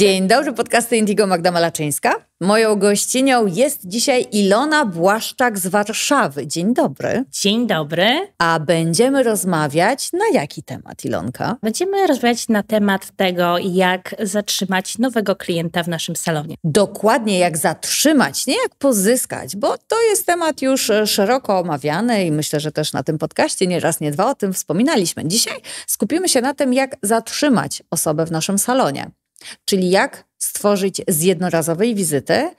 Dzień dobry, podcasty Indigo Magda Malaczyńska. Moją gościnią jest dzisiaj Ilona Błaszczak z Warszawy. Dzień dobry. Dzień dobry. A będziemy rozmawiać na jaki temat, Ilonka? Będziemy rozmawiać na temat tego, jak zatrzymać nowego klienta w naszym salonie. Dokładnie, jak zatrzymać, nie jak pozyskać, bo to jest temat już e, szeroko omawiany i myślę, że też na tym podcaście nie raz, nie dwa o tym wspominaliśmy. Dzisiaj skupimy się na tym, jak zatrzymać osobę w naszym salonie. Czyli jak stworzyć z jednorazowej wizyty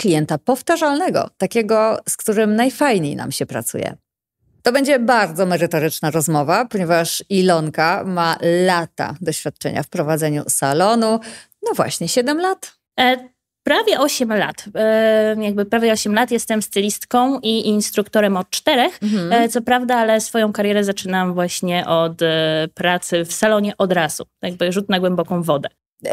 klienta powtarzalnego, takiego, z którym najfajniej nam się pracuje. To będzie bardzo merytoryczna rozmowa, ponieważ Ilonka ma lata doświadczenia w prowadzeniu salonu. No właśnie, 7 lat. E prawie 8 lat. E, jakby prawie 8 lat jestem stylistką i instruktorem od czterech. Mhm. E, co prawda, ale swoją karierę zaczynam właśnie od e, pracy w salonie od razu. Jakby rzut na głęboką wodę.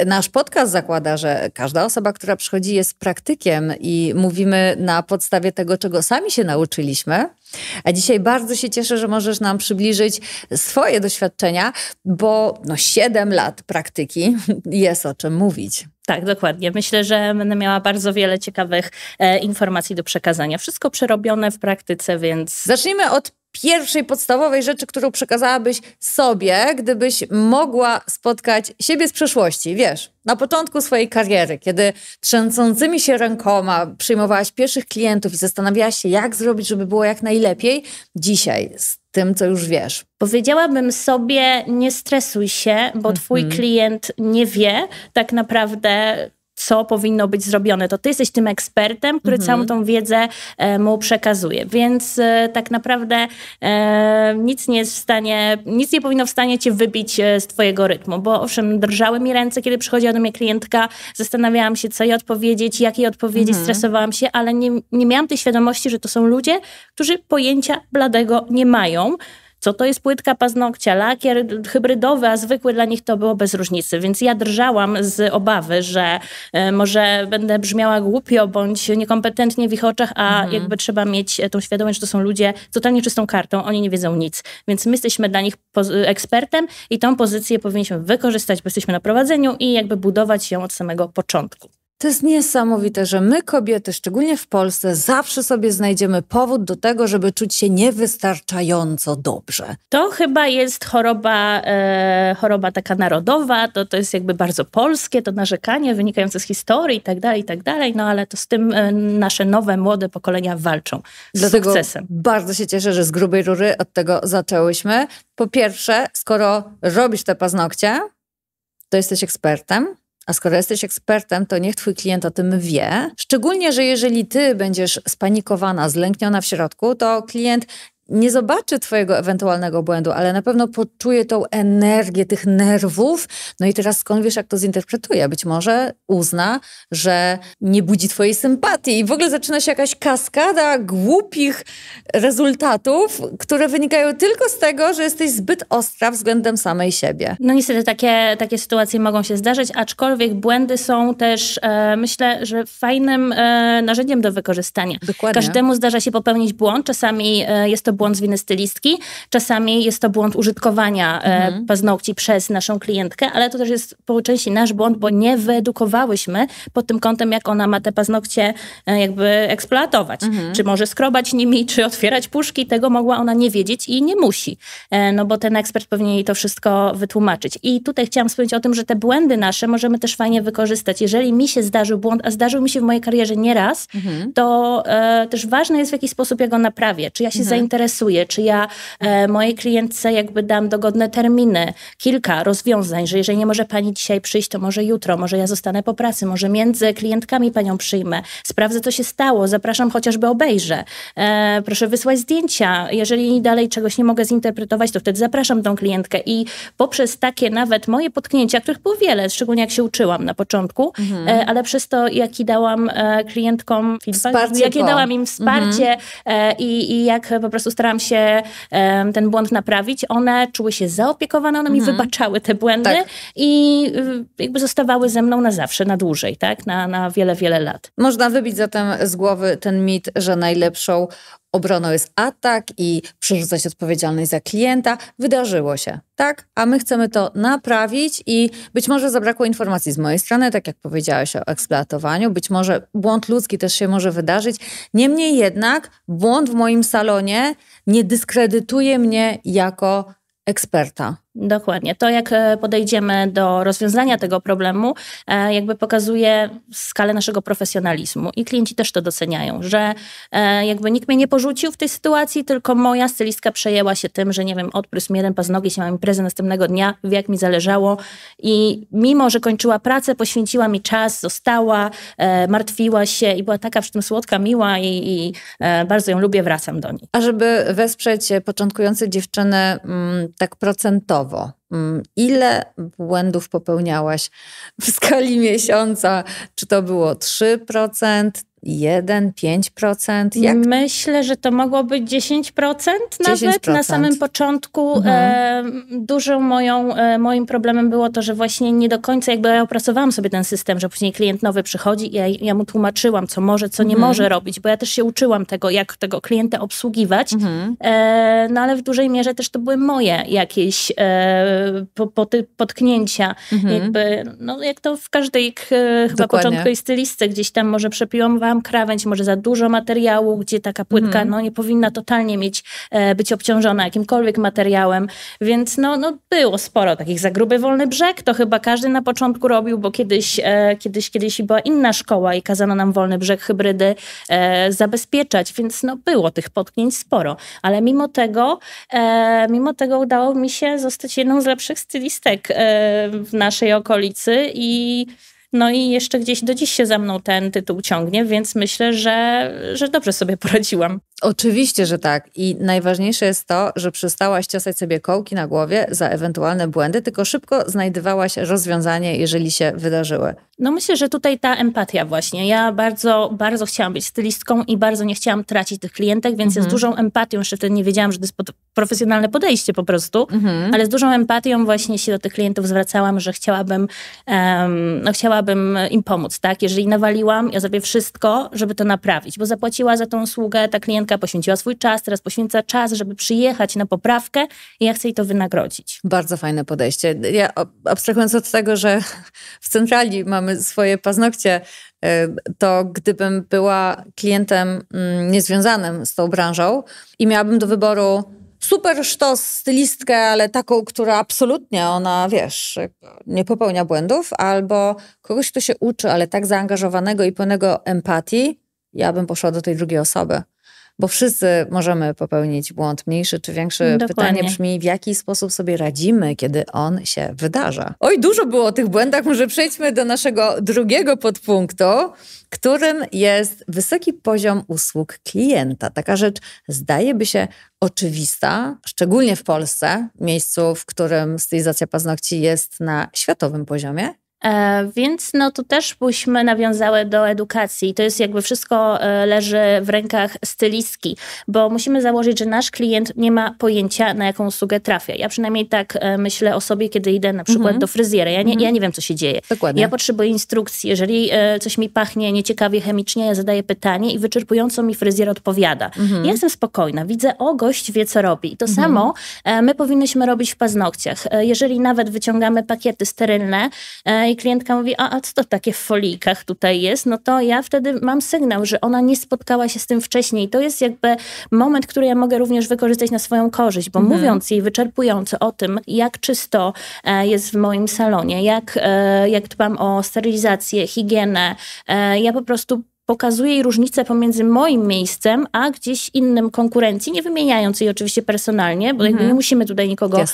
Nasz podcast zakłada, że każda osoba, która przychodzi, jest praktykiem i mówimy na podstawie tego, czego sami się nauczyliśmy. A dzisiaj bardzo się cieszę, że możesz nam przybliżyć swoje doświadczenia, bo no 7 lat praktyki jest o czym mówić. Tak, dokładnie. Myślę, że będę miała bardzo wiele ciekawych e, informacji do przekazania. Wszystko przerobione w praktyce, więc. Zacznijmy od pierwszej podstawowej rzeczy, którą przekazałabyś sobie, gdybyś mogła spotkać siebie z przeszłości? Wiesz, na początku swojej kariery, kiedy trzęsącymi się rękoma przyjmowałaś pierwszych klientów i zastanawiałaś się, jak zrobić, żeby było jak najlepiej, dzisiaj z tym, co już wiesz. Powiedziałabym sobie, nie stresuj się, bo mm -hmm. twój mhm. klient nie wie tak naprawdę, co powinno być zrobione. To ty jesteś tym ekspertem, który mhm. całą tą wiedzę e, mu przekazuje. Więc e, tak naprawdę e, nic nie jest w stanie, nic nie powinno w stanie cię wybić e, z twojego rytmu, bo owszem, drżały mi ręce, kiedy przychodziła do mnie klientka, zastanawiałam się, co jej odpowiedzieć, jak jej odpowiedzieć, mhm. stresowałam się, ale nie, nie miałam tej świadomości, że to są ludzie, którzy pojęcia bladego nie mają co to jest płytka paznokcia, lakier hybrydowy, a zwykły dla nich to było bez różnicy. Więc ja drżałam z obawy, że e, może będę brzmiała głupio bądź niekompetentnie w ich oczach, a mhm. jakby trzeba mieć e, tą świadomość, że to są ludzie z totalnie czystą kartą, oni nie wiedzą nic. Więc my jesteśmy dla nich e, ekspertem i tą pozycję powinniśmy wykorzystać, bo jesteśmy na prowadzeniu i jakby budować ją od samego początku. To jest niesamowite, że my kobiety, szczególnie w Polsce, zawsze sobie znajdziemy powód do tego, żeby czuć się niewystarczająco dobrze. To chyba jest choroba, e, choroba taka narodowa, to, to jest jakby bardzo polskie, to narzekanie wynikające z historii i tak dalej, i tak dalej, no ale to z tym e, nasze nowe, młode pokolenia walczą z Dlatego sukcesem. bardzo się cieszę, że z grubej rury od tego zaczęłyśmy. Po pierwsze, skoro robisz te paznokcie, to jesteś ekspertem, a skoro jesteś ekspertem, to niech twój klient o tym wie. Szczególnie, że jeżeli ty będziesz spanikowana, zlękniona w środku, to klient nie zobaczy Twojego ewentualnego błędu, ale na pewno poczuje tą energię tych nerwów. No i teraz skąd wiesz, jak to zinterpretuje? Być może uzna, że nie budzi Twojej sympatii i w ogóle zaczyna się jakaś kaskada głupich rezultatów, które wynikają tylko z tego, że jesteś zbyt ostra względem samej siebie. No niestety takie, takie sytuacje mogą się zdarzyć, aczkolwiek błędy są też, e, myślę, że fajnym e, narzędziem do wykorzystania. Dokładnie. Każdemu zdarza się popełnić błąd, czasami e, jest to błąd z winy stylistki, czasami jest to błąd użytkowania e, mhm. paznokci przez naszą klientkę, ale to też jest po części nasz błąd, bo nie wyedukowałyśmy pod tym kątem, jak ona ma te paznokcie e, jakby eksploatować. Mhm. Czy może skrobać nimi, czy otwierać puszki, tego mogła ona nie wiedzieć i nie musi, e, no bo ten ekspert powinien jej to wszystko wytłumaczyć. I tutaj chciałam wspomnieć o tym, że te błędy nasze możemy też fajnie wykorzystać. Jeżeli mi się zdarzył błąd, a zdarzył mi się w mojej karierze nieraz, mhm. to e, też ważne jest w jaki sposób ja go naprawię. Czy ja się mhm. zainteresuję interesuje, czy ja e, mojej klientce jakby dam dogodne terminy, kilka rozwiązań, że jeżeli nie może pani dzisiaj przyjść, to może jutro, może ja zostanę po pracy, może między klientkami panią przyjmę, sprawdzę co się stało, zapraszam chociażby obejrzę, e, proszę wysłać zdjęcia, jeżeli dalej czegoś nie mogę zinterpretować, to wtedy zapraszam tą klientkę i poprzez takie nawet moje potknięcia, których było wiele, szczególnie jak się uczyłam na początku, e, mhm. e, ale przez to jaki dałam e, klientkom, wsparcie jakie dałam im wsparcie mhm. E, i, i jak po prostu staram się um, ten błąd naprawić, one czuły się zaopiekowane, one mi mhm. wybaczały te błędy tak. i y, jakby zostawały ze mną na zawsze, na dłużej, tak? Na, na wiele, wiele lat. Można wybić zatem z głowy ten mit, że najlepszą obroną jest atak i przerzucać odpowiedzialność za klienta. Wydarzyło się, tak? A my chcemy to naprawić i być może zabrakło informacji z mojej strony, tak jak powiedziałeś o eksploatowaniu, być może błąd ludzki też się może wydarzyć. Niemniej jednak błąd w moim salonie nie dyskredytuje mnie jako eksperta. Dokładnie. To, jak e, podejdziemy do rozwiązania tego problemu, e, jakby pokazuje skalę naszego profesjonalizmu i klienci też to doceniają, że e, jakby nikt mnie nie porzucił w tej sytuacji, tylko moja stylistka przejęła się tym, że nie wiem, odprysk mi jeden się mam imprezę następnego dnia, wie jak mi zależało i mimo, że kończyła pracę, poświęciła mi czas, została, martwiła się i była taka przy tym słodka, miła i, i bardzo ją lubię, wracam do niej. A żeby wesprzeć początkujące dziewczyny mm, tak procentowo, Mm, ile błędów popełniałaś w skali miesiąca? Czy to było 3%, 1, 5%? Jak? Myślę, że to mogło być 10% nawet na samym początku. Mhm. E, dużym moją, e, moim problemem było to, że właśnie nie do końca jakby ja opracowałam sobie ten system, że później klient nowy przychodzi i ja, ja mu tłumaczyłam, co może, co nie mhm. może robić, bo ja też się uczyłam tego, jak tego klienta obsługiwać. Mhm. E, no ale w dużej mierze też to były moje jakieś e, po, po ty, potknięcia. Mhm. Jakby, no, jak to w każdej e, chyba początkowej stylistce gdzieś tam może przepiłam krawędź, może za dużo materiału, gdzie taka płytka mm. no, nie powinna totalnie mieć, e, być obciążona jakimkolwiek materiałem, więc no, no, było sporo takich. Za gruby wolny brzeg to chyba każdy na początku robił, bo kiedyś, e, kiedyś, kiedyś była inna szkoła i kazano nam wolny brzeg hybrydy e, zabezpieczać, więc no, było tych potknięć sporo, ale mimo tego, e, mimo tego udało mi się zostać jedną z lepszych stylistek e, w naszej okolicy i no i jeszcze gdzieś do dziś się za mną ten tytuł ciągnie, więc myślę, że, że dobrze sobie poradziłam. Oczywiście, że tak. I najważniejsze jest to, że przestałaś ciosać sobie kołki na głowie za ewentualne błędy, tylko szybko znajdowałaś rozwiązanie, jeżeli się wydarzyły. No myślę, że tutaj ta empatia właśnie. Ja bardzo, bardzo chciałam być stylistką i bardzo nie chciałam tracić tych klientek, więc mhm. ja z mhm. dużą empatią, jeszcze wtedy nie wiedziałam, że to jest pod profesjonalne podejście po prostu, mhm. ale z dużą empatią właśnie się do tych klientów zwracałam, że chciałabym, um, no chciałabym im pomóc, tak? Jeżeli nawaliłam, ja zrobię wszystko, żeby to naprawić, bo zapłaciła za tą usługę ta klientka dziewczynka poświęciła swój czas, teraz poświęca czas, żeby przyjechać na poprawkę i ja chcę jej to wynagrodzić. Bardzo fajne podejście. Ja abstrahując od tego, że w centrali mamy swoje paznokcie, y, to gdybym była klientem mm, niezwiązanym z tą branżą i miałabym do wyboru super sztos stylistkę, ale taką, która absolutnie ona, wiesz, nie popełnia błędów, albo kogoś, kto się uczy, ale tak zaangażowanego i pełnego empatii, ja bym poszła do tej drugiej osoby bo wszyscy możemy popełnić błąd mniejszy czy większy. Dokładnie. Pytanie brzmi, w jaki sposób sobie radzimy, kiedy on się wydarza. Oj, dużo było o tych błędach, może przejdźmy do naszego drugiego podpunktu, którym jest wysoki poziom usług klienta. Taka rzecz zdaje by się oczywista, szczególnie w Polsce, miejscu, w którym stylizacja paznokci jest na światowym poziomie. E, więc no to też byśmy nawiązały do edukacji. To jest jakby wszystko e, leży w rękach stylistki, bo musimy założyć, że nasz klient nie ma pojęcia, na jaką usługę trafia. Ja przynajmniej tak e, myślę o sobie, kiedy idę na przykład mm -hmm. do fryzjera. Ja nie, mhm. ja nie wiem, co się dzieje. Dokładnie. Ja potrzebuję instrukcji. Jeżeli coś mi pachnie nieciekawie chemicznie, ja zadaję pytanie i wyczerpująco mi fryzjer odpowiada. Mm -hmm. Ja jestem spokojna. Widzę, o, gość wie, co robi. I to mm -hmm. samo my powinnyśmy robić w paznokciach. Jeżeli nawet wyciągamy pakiety sterylne, i klientka mówi, a, a co to takie w folikach tutaj jest, no to ja wtedy mam sygnał, że ona nie spotkała się z tym wcześniej. To jest jakby moment, który ja mogę również wykorzystać na swoją korzyść, bo mhm. mówiąc jej wyczerpująco o tym, jak czysto e, jest w moim salonie, jak, e, jak dbam o sterylizację, higienę, e, ja po prostu pokazuje jej różnicę pomiędzy moim miejscem, a gdzieś innym konkurencji, nie wymieniając jej oczywiście personalnie, bo mhm. nie musimy tutaj nikogo e,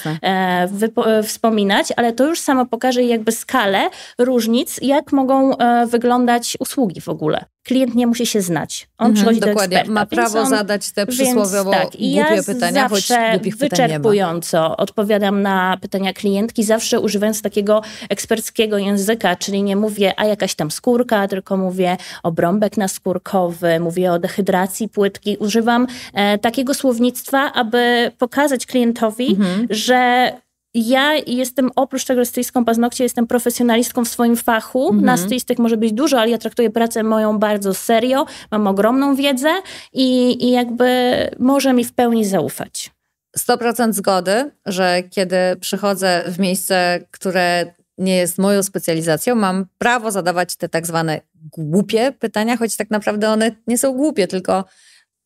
e, wspominać, ale to już samo pokaże jakby skalę różnic, jak mogą e, wyglądać usługi w ogóle klient nie musi się znać. On mhm, przychodzi dokładnie. do eksperta. Ma prawo on, zadać te przysłowiowo więc, tak, głupie ja pytania, choć głupich wyczerpująco pytań nie ma. odpowiadam na pytania klientki, zawsze używając takiego eksperckiego języka, czyli nie mówię, a jakaś tam skórka, tylko mówię o brąbek naskórkowy, mówię o dehydracji płytki. Używam e, takiego słownictwa, aby pokazać klientowi, mhm. że ja jestem, oprócz tego, że stylistką paznokci, jestem profesjonalistką w swoim fachu. Mm -hmm. Na mhm. może być dużo, ale ja traktuję pracę moją bardzo serio, mam ogromną wiedzę i, i jakby może mi w pełni zaufać. 100% zgody, że kiedy przychodzę w miejsce, które nie jest moją specjalizacją, mam prawo zadawać te tak zwane głupie pytania, choć tak naprawdę one nie są głupie, tylko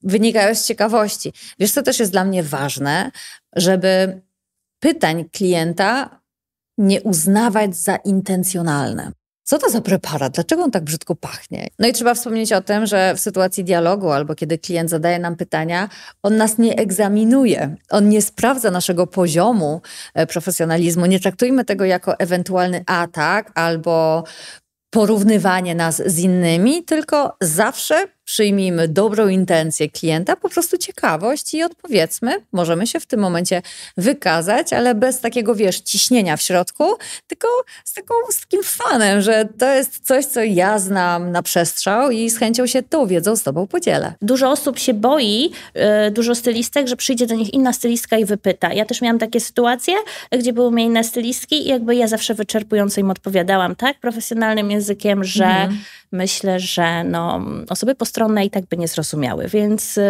wynikają z ciekawości. Wiesz, co też jest dla mnie ważne, żeby pytań klienta nie uznawać za intencjonalne. Co to za preparat? Dlaczego on tak brzydko pachnie? No i trzeba wspomnieć o tym, że w sytuacji dialogu albo kiedy klient zadaje nam pytania, on nas nie egzaminuje, on nie sprawdza naszego poziomu e, profesjonalizmu. Nie traktujmy tego jako ewentualny atak albo porównywanie nas z innymi, tylko zawsze przyjmijmy dobrą intencję klienta, po prostu ciekawość i odpowiedzmy, możemy się w tym momencie wykazać, ale bez takiego, wiesz, ciśnienia w środku, tylko z, taką, z takim fanem, że to jest coś, co ja znam na przestrzał i z chęcią się tą wiedzą z tobą podzielę. Dużo osób się boi, e, dużo stylistek, że przyjdzie do nich inna stylistka i wypyta. Ja też miałam takie sytuacje, gdzie były mnie inne stylistki i jakby ja zawsze wyczerpująco im odpowiadałam, tak, profesjonalnym językiem, że mm. myślę, że no, osoby po stronę i tak by nie zrozumiały, więc y,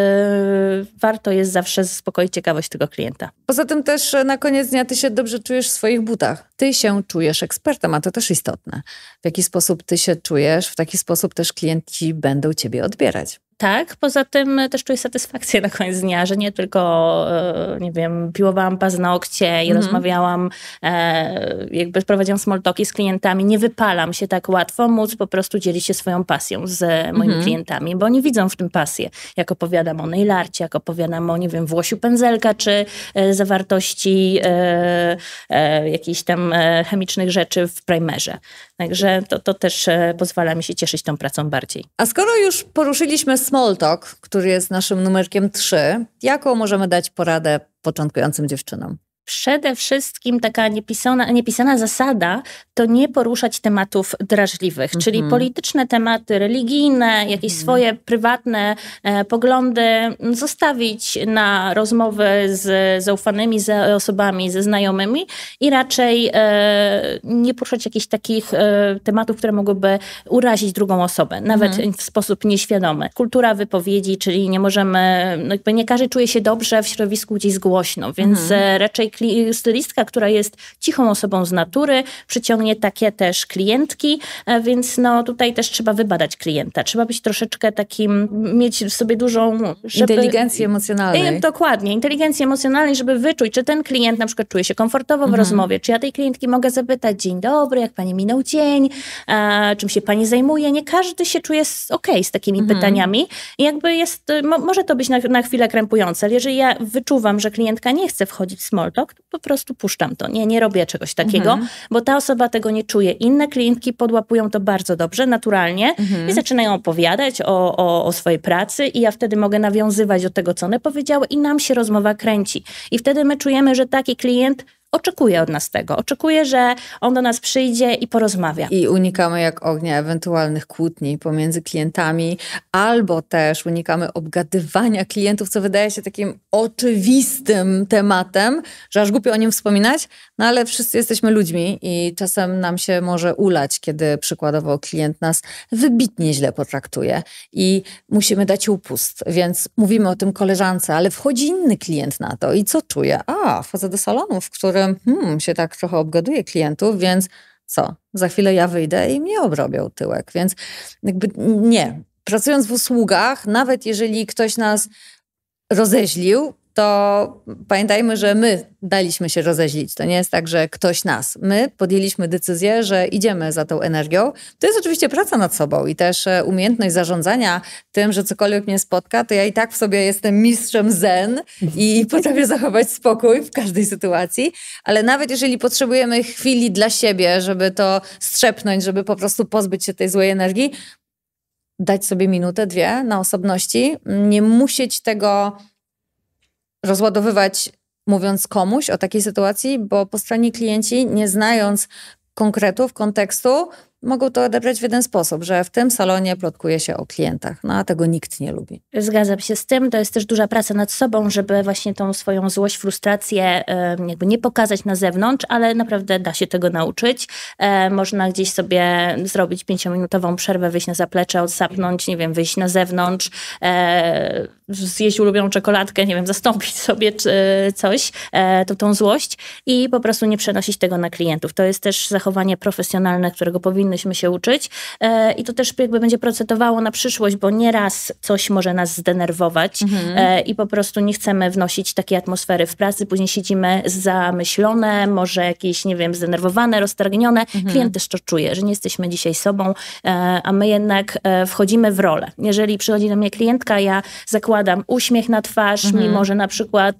warto jest zawsze zaspokoić ciekawość tego klienta. Poza tym też e, na koniec dnia ty się dobrze czujesz w swoich butach. Ty się czujesz ekspertem, a to też istotne. W jaki sposób ty się czujesz, w taki sposób też klienci będą ciebie odbierać tak, poza tym e, też czuję satysfakcję na koniec dnia, że nie tylko, e, nie wiem, piłowałam paznokcie i mhm. rozmawiałam, e, jakby prowadziłam small z klientami, nie wypalam się tak łatwo, móc po prostu dzielić się swoją pasją z moimi mhm. klientami, bo oni widzą w tym pasję. Jak opowiadam o nail jak opowiadam o, nie wiem, włosiu pędzelka, czy zawartości e, e, jakichś tam chemicznych rzeczy w primerze. Także to, to też e, pozwala mi się cieszyć tą pracą bardziej. A skoro już poruszyliśmy Smalltalk, który jest naszym numerkiem 3, jaką możemy dać poradę początkującym dziewczynom? przede wszystkim taka niepisana, niepisana zasada to nie poruszać tematów drażliwych, czyli mhm. polityczne tematy, religijne, jakieś mhm. swoje prywatne e, poglądy zostawić na rozmowy z zaufanymi z osobami, ze znajomymi i raczej e, nie poruszać jakichś takich e, tematów, które mogłyby urazić drugą osobę, nawet mhm. w sposób nieświadomy. Kultura wypowiedzi, czyli nie możemy, no jakby nie każdy czuje się dobrze w środowisku, gdzieś głośno, więc e, raczej stylistka, która jest cichą osobą z natury, przyciągnie takie też klientki, e, więc no tutaj też trzeba wybadać klienta. Trzeba być troszeczkę takim, mieć w sobie dużą... Żeby, inteligencję emocjonalnej. E, dokładnie, inteligencję emocjonalnej, żeby wyczuć, czy ten klient na przykład czuje się komfortowo w mhm. rozmowie, czy ja tej klientki mogę zapytać, dzień dobry, jak pani minął dzień, a, e, czym się pani zajmuje. Nie każdy się czuje ok z takimi mhm. pytaniami. I jakby jest, mo, może to być na, na chwilę krępujące, ale jeżeli ja wyczuwam, że klientka nie chce wchodzić w small po prostu puszczam to. Nie, nie robię czegoś takiego, mhm. bo ta osoba tego nie czuje. Inne klientki podłapują to bardzo dobrze, naturalnie mhm. i zaczynają opowiadać o, o, o, swojej pracy i ja wtedy mogę nawiązywać do tego, co one powiedziały i nam się rozmowa kręci. I wtedy my czujemy, że taki klient oczekuje od nas tego. Oczekuje, że on do nas przyjdzie i porozmawia. I unikamy jak ognia ewentualnych kłótni pomiędzy klientami, albo też unikamy obgadywania klientów, co wydaje się takim oczywistym tematem, że aż głupio o nim wspominać, no ale wszyscy jesteśmy ludźmi i czasem nam się może ulać, kiedy przykładowo klient nas wybitnie źle potraktuje i musimy dać upust, więc mówimy o tym koleżance, ale wchodzi inny klient na to i co czuje? A, wchodzę do salonu, w którym hmm, się tak trochę obgaduje klientów, więc co? Za chwilę ja wyjdę i mnie obrobią tyłek, więc jakby nie. Pracując w usługach, nawet jeżeli ktoś nas rozeźlił, to pamiętajmy, że my daliśmy się rozeźlić. To nie jest tak, że ktoś nas. My podjęliśmy decyzję, że idziemy za tą energią. To jest oczywiście praca nad sobą i też e, umiejętność zarządzania tym, że cokolwiek mnie spotka, to ja i tak w sobie jestem mistrzem zen i potrafię zachować spokój w każdej sytuacji. Ale nawet jeżeli potrzebujemy chwili dla siebie, żeby to strzepnąć, żeby po prostu pozbyć się tej złej energii, dać sobie minutę, dwie na osobności, nie musieć tego rozładowywać, mówiąc komuś o takiej sytuacji, bo po stronie klienci, nie znając konkretów, kontekstu, mogą to odebrać w jeden sposób, że w tym salonie plotkuje się o klientach, no a tego nikt nie lubi. Zgadzam się z tym, to jest też duża praca nad sobą, żeby właśnie tą swoją złość, frustrację jakby nie pokazać na zewnątrz, ale naprawdę da się tego nauczyć. Można gdzieś sobie zrobić pięciominutową przerwę, wyjść na zaplecze, odsapnąć, nie wiem, wyjść na zewnątrz, e, zjeść ulubioną czekoladkę, nie wiem, zastąpić sobie coś, e, to tą złość i po prostu nie przenosić tego na klientów. To jest też zachowanie profesjonalne, którego powinny powinnyśmy się uczyć. E, I to też jakby będzie procentowało na przyszłość, bo nieraz coś może nas zdenerwować mhm. E, i po prostu nie chcemy wnosić takiej atmosfery w pracy. Później siedzimy zamyślone, może jakieś, nie wiem, zdenerwowane, roztargnione. Mhm. Klient też to czuje, że nie jesteśmy dzisiaj sobą, e, a my jednak wchodzimy w rolę. Jeżeli przychodzi do mnie klientka, ja zakładam uśmiech na twarz, mhm. mimo że na przykład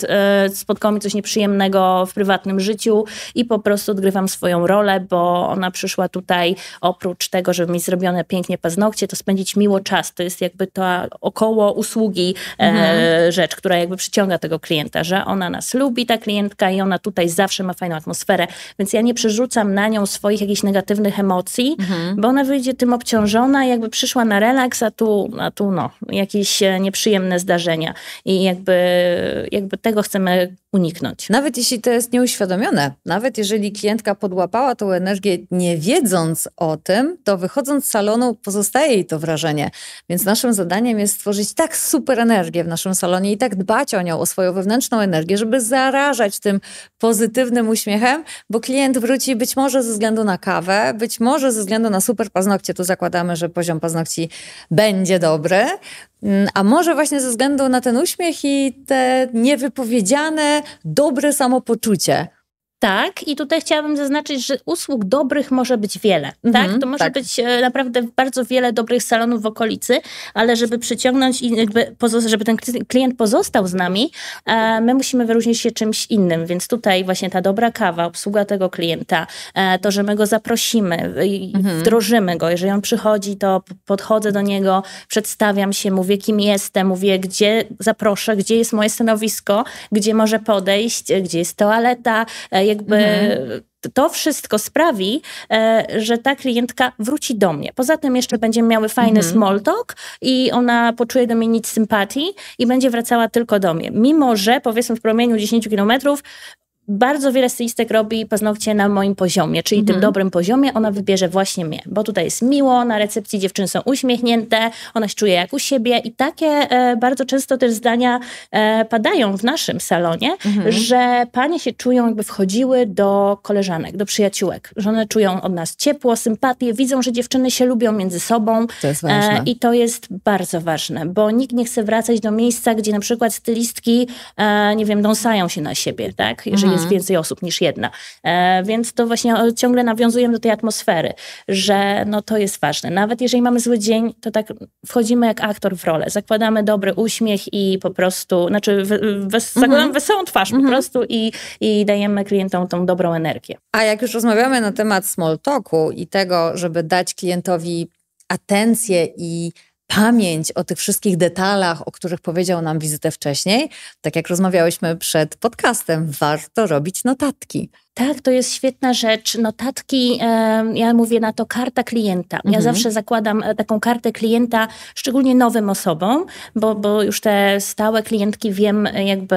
spotkało mi coś nieprzyjemnego w prywatnym życiu i po prostu odgrywam swoją rolę, bo ona przyszła tutaj oprócz tego, żeby mieć zrobione pięknie paznokcie, to spędzić miło czas. To jest jakby ta około usługi e, mhm. rzecz, która jakby przyciąga tego klienta, że ona nas lubi, ta klientka i ona tutaj zawsze ma fajną atmosferę, więc ja nie przerzucam na nią swoich jakichś negatywnych emocji, mhm. bo ona wyjdzie tym obciążona, jakby przyszła na relaks, a tu, a tu no, jakieś e, nieprzyjemne zdarzenia i jakby, jakby tego chcemy uniknąć. Nawet jeśli to jest nieuświadomione, nawet jeżeli klientka podłapała tą energię nie wiedząc o o tym, to wychodząc z salonu pozostaje jej to wrażenie. Więc naszym zadaniem jest stworzyć tak super energię w naszym salonie i tak dbać o nią, o swoją wewnętrzną energię, żeby zarażać tym pozytywnym uśmiechem, bo klient wróci być może ze względu na kawę, być może ze względu na super paznokcie, tu zakładamy, że poziom paznokci będzie dobry, mm, a może właśnie ze względu na ten uśmiech i te niewypowiedziane, dobre samopoczucie. Tak, i tutaj chciałabym zaznaczyć, że usług dobrych może być wiele. Tak? Mhm, tak? To może tak. być e, naprawdę bardzo wiele dobrych salonów w okolicy, ale żeby przyciągnąć i jakby żeby ten klient pozostał z nami, e, my musimy wyróżnić się czymś innym. Więc tutaj właśnie ta dobra kawa, obsługa tego klienta, e, to, że my go zaprosimy, mhm. wdrożymy go. Jeżeli on przychodzi, to podchodzę do niego, przedstawiam się, mówię, kim jestem, mówię, gdzie zaproszę, gdzie jest moje stanowisko, gdzie może podejść, gdzie jest toaleta jakby mhm. to wszystko sprawi, e, że ta klientka wróci do mnie. Poza tym jeszcze będziemy miały fajny mhm. small talk i ona poczuje do mnie nic sympatii i będzie wracała tylko do mnie. Mimo, że powiedzmy w promieniu 10 kilometrów bardzo wiele stylistek robi paznokcie na moim poziomie, czyli mhm. tym dobrym poziomie. Ona wybierze właśnie mnie, bo tutaj jest miło, na recepcji dziewczyny są uśmiechnięte, ona się czuje jak u siebie i takie e, bardzo często też zdania e, padają w naszym salonie, mhm. że panie się czują jakby wchodziły do koleżanek, do przyjaciółek, że one czują od nas ciepło, sympatię, widzą, że dziewczyny się lubią między sobą. To jest ważne. E, I to jest bardzo ważne, bo nikt nie chce wracać do miejsca, gdzie na przykład stylistki, e, nie wiem, dąsają się na siebie, tak? Jeżeli mhm jest mhm. więcej osób niż jedna. E, więc to właśnie e, ciągle nawiązujemy do tej atmosfery, że no to jest ważne. Nawet jeżeli mamy zły dzień, to tak wchodzimy jak aktor w rolę. Zakładamy dobry uśmiech i po prostu, znaczy wes zakładamy mhm. wesołą twarz po mhm. prostu i, i dajemy klientom tą dobrą energię. A jak już rozmawiamy na temat small talku i tego, żeby dać klientowi atencję i pamięć o tych wszystkich detalach, o których powiedział nam wizytę wcześniej, tak jak rozmawiałyśmy przed podcastem, warto robić notatki tak, to jest świetna rzecz. Notatki, ja mówię na to karta klienta. Ja mhm. zawsze zakładam e, taką kartę klienta, szczególnie nowym osobom, bo, bo już te stałe klientki wiem e, jakby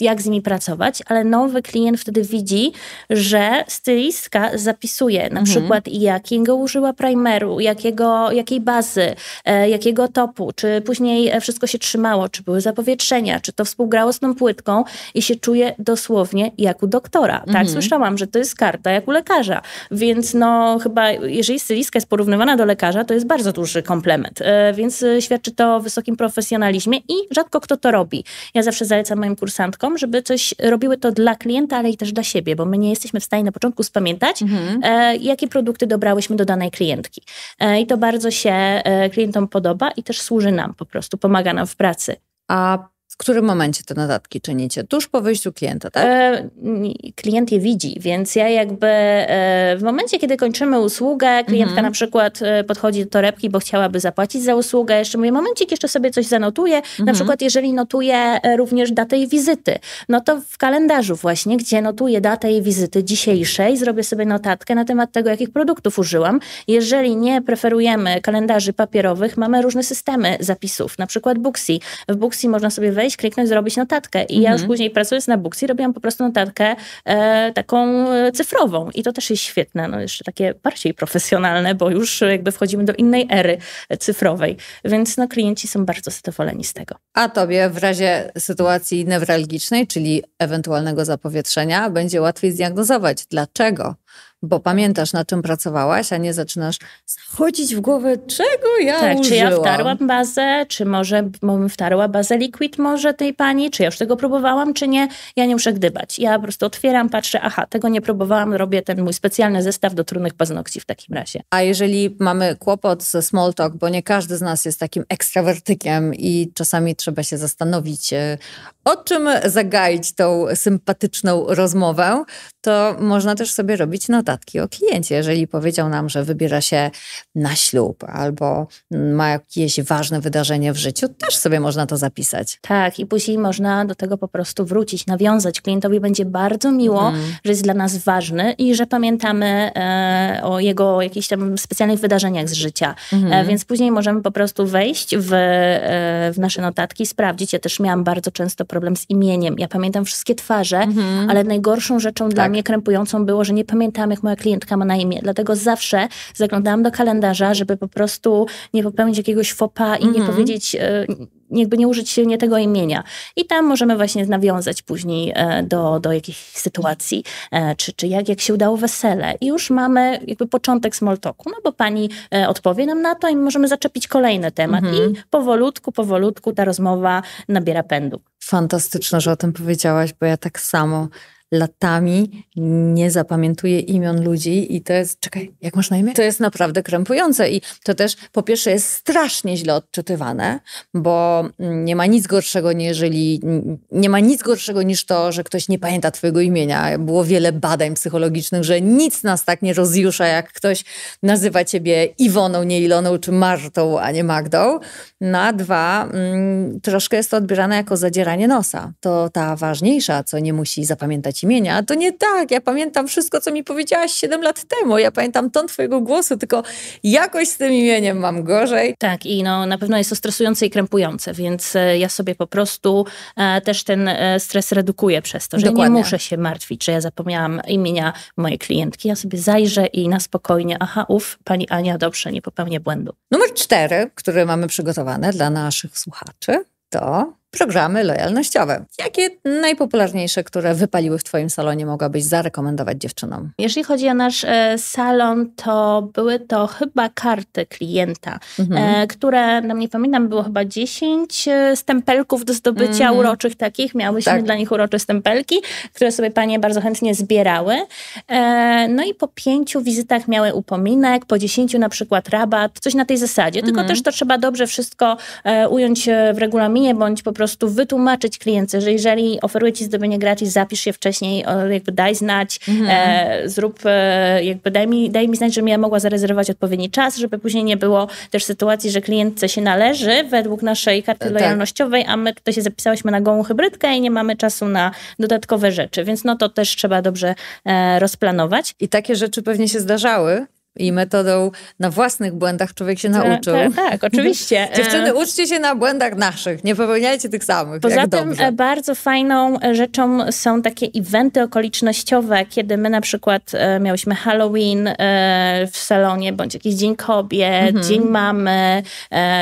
jak z nimi pracować, ale nowy klient wtedy widzi, że stylistka zapisuje na mhm. przykład jakiego użyła primeru, jakiego, jakiej bazy, e, jakiego topu, czy później wszystko się trzymało, czy były zapowietrzenia, czy to współgrało z tą płytką i się czuje dosłownie jak u doktora, tak, mhm. tak? słyszałam, że to jest karta jak u lekarza. Więc no chyba, jeżeli stylistka jest porównywana do lekarza, to jest bardzo duży komplement. E, więc e, świadczy to o wysokim profesjonalizmie i rzadko kto to robi. Ja zawsze zalecam moim kursantkom, żeby coś robiły to dla klienta, ale i też dla siebie, bo my nie jesteśmy w stanie na początku spamiętać, mhm. E, jakie produkty dobrałyśmy do danej klientki. I to bardzo się klientom podoba i też służy nam po prostu, pomaga nam w pracy. A w którym momencie te notatki czynicie? Tuż po wyjściu klienta, tak? E, klient je widzi, więc ja jakby e, w momencie, kiedy kończymy usługę, klientka mhm. na przykład e, podchodzi do torebki, bo chciałaby zapłacić za usługę, jeszcze mówię, momencik, jeszcze sobie coś zanotuję. Na mhm. przykład, jeżeli notuję również datę jej wizyty, no to w kalendarzu właśnie, gdzie notuję datę jej wizyty dzisiejszej, zrobię sobie notatkę na temat tego, jakich produktów użyłam. Jeżeli nie preferujemy kalendarzy papierowych, mamy różne systemy zapisów, na przykład Booksy. W Booksy można sobie wejść wejść, kliknąć, zrobić notatkę. I ja już mhm. później pracując na Booksy robiłam po prostu notatkę e, taką e, cyfrową i to też jest świetne, no jeszcze takie bardziej profesjonalne, bo już jakby wchodzimy do innej ery cyfrowej, więc no klienci są bardzo zadowoleni z tego. A tobie w razie sytuacji newralgicznej, czyli ewentualnego zapowietrzenia, będzie łatwiej zdiagnozować, dlaczego bo pamiętasz, na czym pracowałaś, a nie zaczynasz chodzić w głowę, czego ja tak, użyłam. Czy ja wtarłam bazę, czy może bym wtarła bazę liquid może tej pani, czy ja już tego próbowałam, czy nie. Ja nie muszę gdybać. Ja po prostu otwieram, patrzę, aha, tego nie próbowałam, robię ten mój specjalny zestaw do trudnych paznokci w takim razie. A jeżeli mamy kłopot ze small talk, bo nie każdy z nas jest takim ekstrawertykiem i czasami trzeba się zastanowić, e, o czym zagaić tą sympatyczną rozmowę, to można też sobie robić robić notatki o kliencie. Jeżeli powiedział nam, że wybiera się na ślub albo ma jakieś ważne wydarzenie w życiu, też sobie można to zapisać. Tak, i później można do tego po prostu wrócić, nawiązać. Klientowi będzie bardzo miło, mm. że jest dla nas ważny i że pamiętamy e, o jego jakichś tam specjalnych wydarzeniach z życia. Mm. E, mhm. więc później możemy po prostu wejść w, e, w nasze notatki, sprawdzić. Ja też miałam bardzo często problem z imieniem. Ja pamiętam wszystkie twarze, mm. ale najgorszą rzeczą tak. dla mnie krępującą było, że nie pamiętam pamiętam, jak moja klientka ma na imię. Dlatego zawsze zaglądałam do kalendarza, żeby po prostu nie popełnić jakiegoś fopa i nie mhm. powiedzieć, e, jakby nie użyć nie tego imienia. I tam możemy właśnie nawiązać później e, do, do jakichś sytuacji, e, czy, czy jak, jak się udało wesele. I już mamy jakby początek smoltoku, no bo pani odpowie nam na to i możemy zaczepić kolejny temat. I mhm. powolutku, powolutku ta rozmowa nabiera pędu. Fantastyczne, że o tym powiedziałaś, bo ja tak samo latami nie zapamiętuję imion ludzi i to jest, czekaj, jak masz na imię? To jest naprawdę krępujące i to też po pierwsze jest strasznie źle odczytywane, bo nie ma nic gorszego, jeżeli nie ma nic gorszego niż to, że ktoś nie pamięta twojego imienia. Było wiele badań psychologicznych, że nic nas tak nie rozjusza, jak ktoś nazywa ciebie Iwoną, nie Iloną, czy Martą, a nie Magdą. Na dwa, mm, troszkę jest to odbierane jako zadzieranie nosa. To ta ważniejsza, co nie musi zapamiętać imienia, imienia. To nie tak, ja pamiętam wszystko, co mi powiedziałaś 7 lat temu, ja pamiętam ton twojego głosu, tylko jakoś z tym imieniem mam gorzej. Tak i no, na pewno jest to stresujące i krępujące, więc e, ja sobie po prostu e, też ten e, stres redukuję przez to, że Dokładnie. nie muszę się martwić, że ja zapomniałam imienia mojej klientki. Ja sobie zajrzę i na spokojnie, aha, uf, pani Ania, dobrze, nie popełnię błędu. Numer cztery, który mamy przygotowany dla naszych słuchaczy, to programy lojalnościowe. Jakie najpopularniejsze, które wypaliły w Twoim salonie, mogłabyś zarekomendować dziewczynom? Jeżeli chodzi o nasz e, salon, to były to chyba karty klienta, mhm. e, które, no nie pamiętam, było chyba 10 e, stempelków do zdobycia mhm. uroczych takich. Miałyśmy tak. dla nich urocze stempelki, które sobie panie bardzo chętnie zbierały. E, no i po pięciu wizytach miały upominek, po dziesięciu na przykład rabat, coś na tej zasadzie. Tylko mhm. też to trzeba dobrze wszystko e, ująć w regulaminie, bądź po prostu prostu wytłumaczyć klientce, że jeżeli oferuje ci zdobienie gratis, zapisz się wcześniej, jakby daj znać, mhm. e, zrób, e, jakby daj mi, daj mi znać, żebym ja mogła zarezerwować odpowiedni czas, żeby później nie było też sytuacji, że klientce się należy według naszej karty tak. lojalnościowej, a my tutaj się zapisałyśmy na gołą hybrydkę i nie mamy czasu na dodatkowe rzeczy, więc no to też trzeba dobrze e, rozplanować. I takie rzeczy pewnie się zdarzały i metodą na własnych błędach człowiek się tak, nauczył. Tak, tak, tak oczywiście. Dziewczyny, e, uczcie się na błędach naszych, nie popełniajcie tych samych. Poza tym e, dobrze. bardzo fajną e, rzeczą są takie eventy okolicznościowe, kiedy my na przykład miałyśmy Halloween w salonie, bądź jakiś Dzień Kobiet, mhm. Dzień Mamy,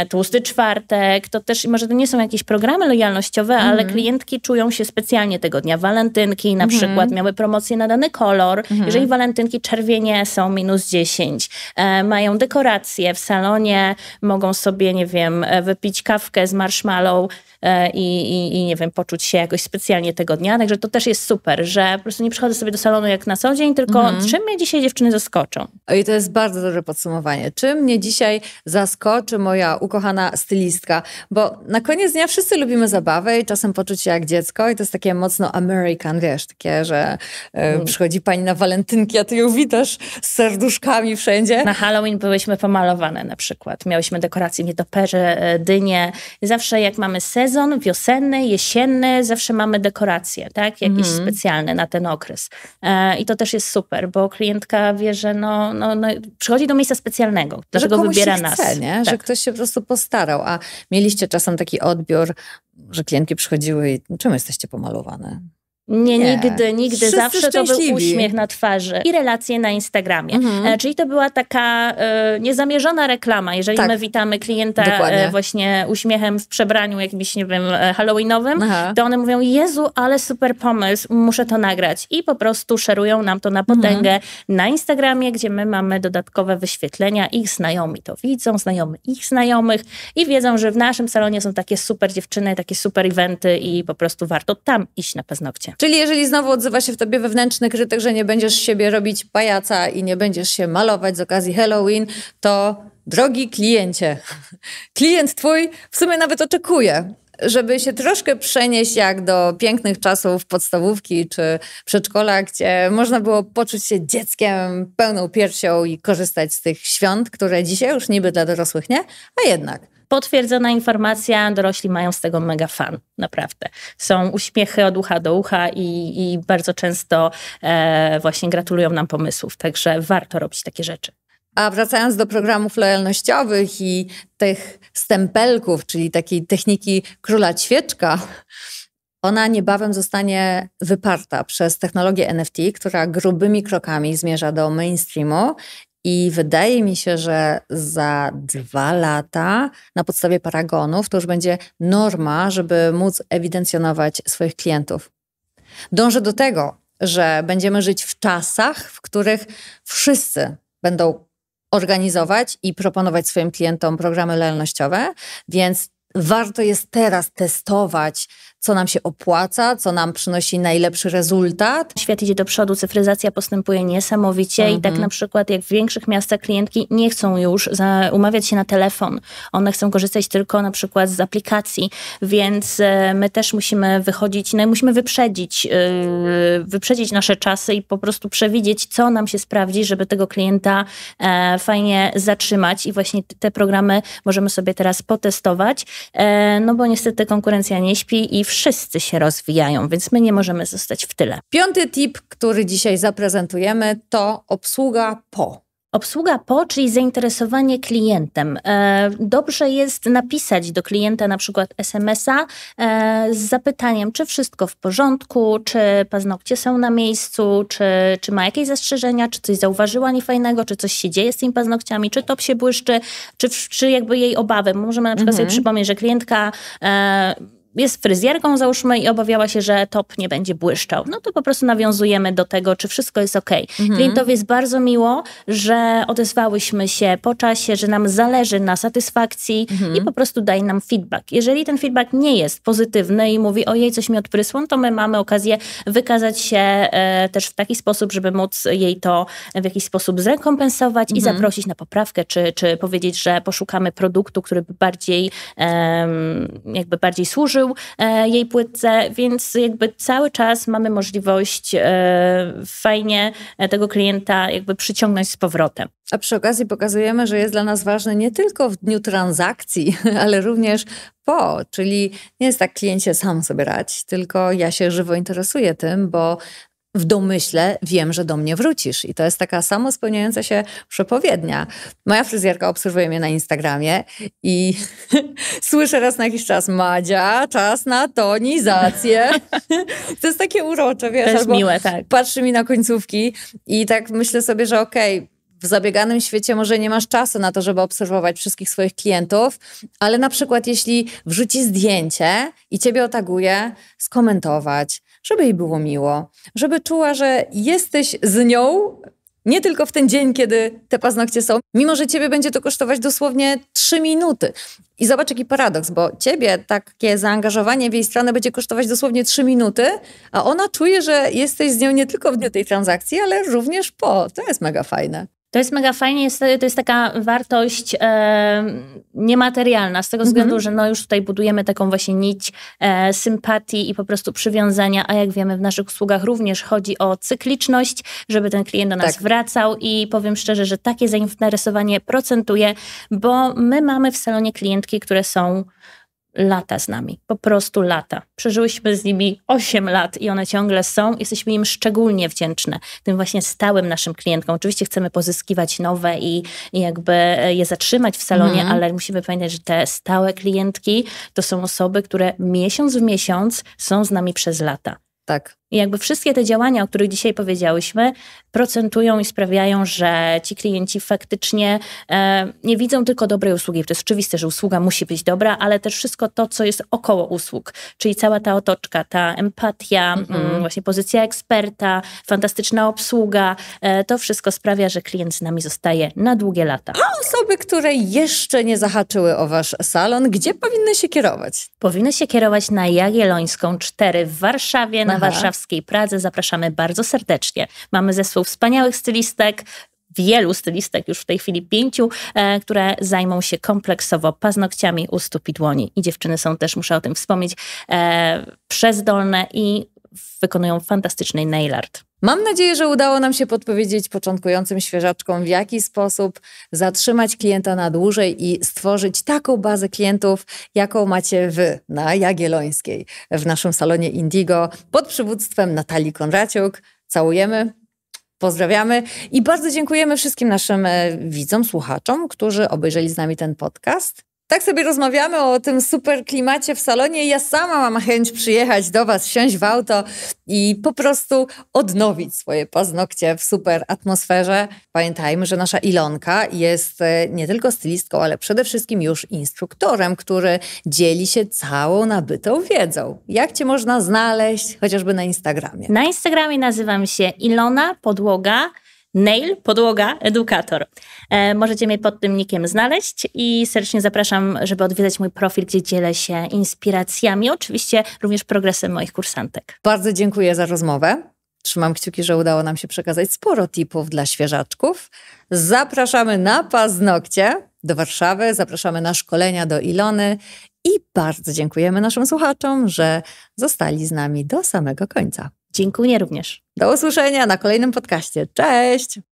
Tłusty Czwartek. To też, może to nie są jakieś programy lojalnościowe, mhm. ale klientki czują się specjalnie tego dnia. Walentynki na mhm. przykład miały promocję na dany kolor. Mhm. Jeżeli walentynki czerwienie są minus 10, 10. E, mają dekoracje w salonie, mogą sobie, nie wiem, e, wypić kawkę z marshmallow e, i, i, i nie wiem, poczuć się jakoś specjalnie tego dnia. Także to też jest super, że po prostu nie przychodzę sobie do salonu jak na co dzień, tylko mhm. czym mnie dzisiaj dziewczyny zaskoczą. I to jest bardzo dobre podsumowanie. Czym mnie dzisiaj zaskoczy moja ukochana stylistka? Bo na koniec dnia wszyscy lubimy zabawę i czasem poczuć się jak dziecko i to jest takie mocno American, wiesz, takie, że mhm. przychodzi pani na walentynki, a ty ją witasz z serduszkami kolorami wszędzie. Na Halloween byłyśmy pomalowane na przykład. Miałyśmy dekoracje nietoperze, dynie. Zawsze jak mamy sezon wiosenny, jesienny, zawsze mamy dekoracje, tak? Jakieś mm. specjalne na ten okres. E, I to też jest super, bo klientka wie, że no, no, no przychodzi do miejsca specjalnego, dlatego że wybiera chce, nas. Nie? Tak. Że ktoś się po prostu postarał, a mieliście czasem taki odbiór, że klientki przychodziły i czemu jesteście pomalowane? Nie, nie, nigdy, nigdy. Wszyscy Zawsze to był uśmiech na twarzy i relacje na Instagramie. Mhm. E, czyli to była taka e, niezamierzona reklama, jeżeli tak. my witamy klienta e, właśnie uśmiechem w przebraniu jakimś, nie wiem, e, halloweenowym, Aha. to one mówią, Jezu, ale super pomysł, muszę to nagrać. I po prostu szerują nam to na potęgę mhm. na Instagramie, gdzie my mamy dodatkowe wyświetlenia. Ich znajomi to widzą, znajomy ich znajomych i wiedzą, że w naszym salonie są takie super dziewczyny, takie super eventy i po prostu warto tam iść na paznokcie. Czyli jeżeli znowu odzywa się w tobie wewnętrzny krytyk, że nie będziesz siebie robić pajaca i nie będziesz się malować z okazji Halloween, to drogi kliencie, klient twój w sumie nawet oczekuje, żeby się troszkę przenieść jak do pięknych czasów podstawówki czy przedszkola, gdzie można było poczuć się dzieckiem pełną piersią i korzystać z tych świąt, które dzisiaj już niby dla dorosłych nie, a jednak potwierdzona informacja, dorośli mają z tego mega fan, naprawdę. Są uśmiechy od ucha do ucha i, i bardzo często e, właśnie gratulują nam pomysłów, także warto robić takie rzeczy. A wracając do programów lojalnościowych i tych stempelków, czyli takiej techniki króla ćwieczka, ona niebawem zostanie wyparta przez technologię NFT, która grubymi krokami zmierza do mainstreamu i wydaje mi się, że za dwa lata na podstawie paragonów to już będzie norma, żeby móc ewidencjonować swoich klientów. Dążę do tego, że będziemy żyć w czasach, w których wszyscy będą organizować i proponować swoim klientom programy lojalnościowe, więc warto jest teraz testować co nam się opłaca, co nam przynosi najlepszy rezultat. Świat idzie do przodu, cyfryzacja postępuje niesamowicie mhm. i tak mhm. na przykład jak w większych miastach klientki nie chcą już umawiać się na telefon. One chcą korzystać tylko na przykład z aplikacji, więc e, my też musimy wychodzić, no i musimy wyprzedzić, e, wyprzedzić nasze czasy i po prostu przewidzieć, co nam się sprawdzi, żeby tego klienta e, fajnie zatrzymać i właśnie te programy możemy sobie teraz potestować, no bo niestety konkurencja nie śpi i wszyscy się rozwijają, więc my nie możemy zostać w tyle. Piąty tip, który dzisiaj zaprezentujemy, to obsługa po. Obsługa po, czyli zainteresowanie klientem. E, dobrze jest napisać do klienta na przykład SMS-a e, z zapytaniem, czy wszystko w porządku, czy paznokcie są na miejscu, czy, czy ma jakieś zastrzeżenia, czy coś zauważyła niefajnego, czy coś się dzieje z tymi paznokciami, czy top się błyszczy, czy, czy jakby jej obawy. Możemy na przykład mhm. sobie przypomnieć, że klientka... E, jest fryzjerką, załóżmy, i obawiała się, że top nie będzie błyszczał. No to po prostu nawiązujemy do tego, czy wszystko jest ok. Mhm. Klientowi jest bardzo miło, że odezwałyśmy się po czasie, że nam zależy na satysfakcji mhm. i po prostu daje nam feedback. Jeżeli ten feedback nie jest pozytywny i mówi, ojej, coś mi odprysło, to my mamy okazję wykazać się e, też w taki sposób, żeby móc jej to w jakiś sposób zrekompensować mhm. i zaprosić na poprawkę, czy, czy powiedzieć, że poszukamy produktu, który by bardziej, e, jakby bardziej służył E, jej płytce, więc jakby cały czas mamy możliwość e, fajnie e, tego klienta jakby przyciągnąć z powrotem. A przy okazji pokazujemy, że jest dla nas ważne nie tylko w dniu transakcji, ale również po, czyli nie jest tak kliencie sam sobie radzić, tylko ja się żywo interesuję tym, bo w domyśle wiem, że do mnie wrócisz. I to jest taka samo spełniająca się przepowiednia. Moja fryzjerka obserwuje mnie na Instagramie i słyszę raz na jakiś czas Madzia, czas na tonizację. to jest takie urocze, wiesz? To jest miłe, tak. Patrzy mi na końcówki i tak myślę sobie, że okej, okay, w zabieganym świecie może nie masz czasu na to, żeby obserwować wszystkich swoich klientów, ale na przykład jeśli wrzuci zdjęcie i ciebie otaguje, skomentować, żeby jej było miło, żeby czuła, że jesteś z nią nie tylko w ten dzień, kiedy te paznokcie są, mimo że ciebie będzie to kosztować dosłownie 3 minuty. I zobacz jaki paradoks, bo ciebie takie zaangażowanie w jej stronę będzie kosztować dosłownie 3 minuty, a ona czuje, że jesteś z nią nie tylko w dniu tej transakcji, ale również po. To jest mega fajne. To jest mega fajnie, jest, to jest taka wartość e, niematerialna, z tego mhm. względu, że no już tutaj budujemy taką właśnie nić e, sympatii i po prostu przywiązania, a jak wiemy w naszych usługach również chodzi o cykliczność, żeby ten klient do nas tak. wracał i powiem szczerze, że takie zainteresowanie procentuje, bo my mamy w salonie klientki, które są lata z nami, po prostu lata. Przeżyłyśmy z nimi 8 lat i one ciągle są. Jesteśmy im szczególnie wdzięczne, tym właśnie stałym naszym klientkom. Oczywiście chcemy pozyskiwać nowe i, i jakby e, je zatrzymać w salonie, mm. ale musimy pamiętać, że te stałe klientki to są osoby, które miesiąc w miesiąc są z nami przez lata. Tak. I jakby wszystkie te działania, o których dzisiaj powiedziałyśmy, procentują i sprawiają, że ci klienci faktycznie e, nie widzą tylko dobrej usługi. To jest oczywiste, że usługa musi być dobra, ale też wszystko to, co jest około usług, czyli cała ta otoczka, ta empatia, mm-hmm. właśnie pozycja eksperta, fantastyczna obsługa, e, to wszystko sprawia, że klient z nami zostaje na długie lata. A osoby, które jeszcze nie zahaczyły o wasz salon, gdzie powinny się kierować? Powinny się kierować na Jagiellońską 4 w Warszawie, na Warszawską warszawskiej, Pradze zapraszamy bardzo serdecznie. Mamy zespół wspaniałych stylistek, wielu stylistek, już w tej chwili pięciu, e, które zajmą się kompleksowo paznokciami u stóp i dłoni. I dziewczyny są też, muszę o tym wspomnieć, e, przezdolne i wykonują fantastyczny nail art. Mam nadzieję, że udało nam się podpowiedzieć początkującym świeżaczkom, w jaki sposób zatrzymać klienta na dłużej i stworzyć taką bazę klientów, jaką macie wy na Jagiellońskiej w naszym salonie Indigo pod przywództwem Natalii Konraciuk. Całujemy, pozdrawiamy i bardzo dziękujemy wszystkim naszym e, widzom, słuchaczom, którzy obejrzeli z nami ten podcast. Tak sobie rozmawiamy o tym super klimacie w salonie. Ja sama mam chęć przyjechać do Was, siąść w auto i po prostu odnowić swoje paznokcie w super atmosferze. Pamiętajmy, że nasza Ilonka jest e, nie tylko stylistką, ale przede wszystkim już instruktorem, który dzieli się całą nabytą wiedzą. Jak Cię można znaleźć chociażby na Instagramie? Na Instagramie nazywam się Ilona Podłoga. Nail Podłoga Edukator. E, możecie mnie pod tym nikiem znaleźć i serdecznie zapraszam, żeby odwiedzać mój profil, gdzie dzielę się inspiracjami, oczywiście również progresem moich kursantek. Bardzo dziękuję za rozmowę. Trzymam kciuki, że udało nam się przekazać sporo tipów dla świeżaczków. Zapraszamy na paznokcie do Warszawy, zapraszamy na szkolenia do Ilony i bardzo dziękujemy naszym słuchaczom, że zostali z nami do samego końca. Dziękuję również. Do usłyszenia na kolejnym podcaście. Cześć!